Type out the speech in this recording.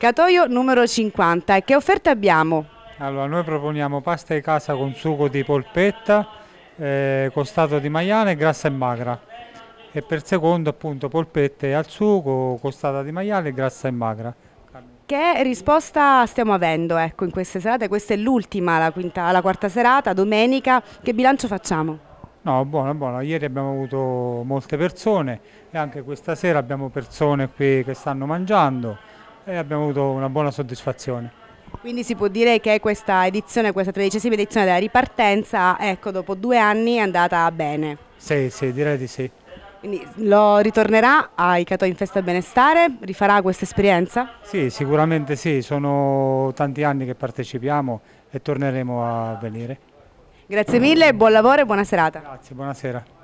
Catoio numero 50. E che offerte abbiamo? Allora, noi proponiamo pasta di casa con sugo di polpetta, eh, costato di maiale, grassa e magra. E per secondo appunto polpette al sugo, costata di maiale, grassa e magra. Che risposta stiamo avendo ecco, in queste serate? Questa è l'ultima, la, la quarta serata, domenica. Che bilancio facciamo? No, buona, buona. Ieri abbiamo avuto molte persone e anche questa sera abbiamo persone qui che stanno mangiando e abbiamo avuto una buona soddisfazione. Quindi si può dire che questa edizione, questa tredicesima edizione della ripartenza, ecco, dopo due anni è andata bene. Sì, sì, direi di sì. Quindi lo ritornerà ai Cato in Festa Benestare? Rifarà questa esperienza? Sì, sicuramente sì, sono tanti anni che partecipiamo e torneremo a venire. Grazie mille, buon lavoro e buona serata. Grazie, buonasera.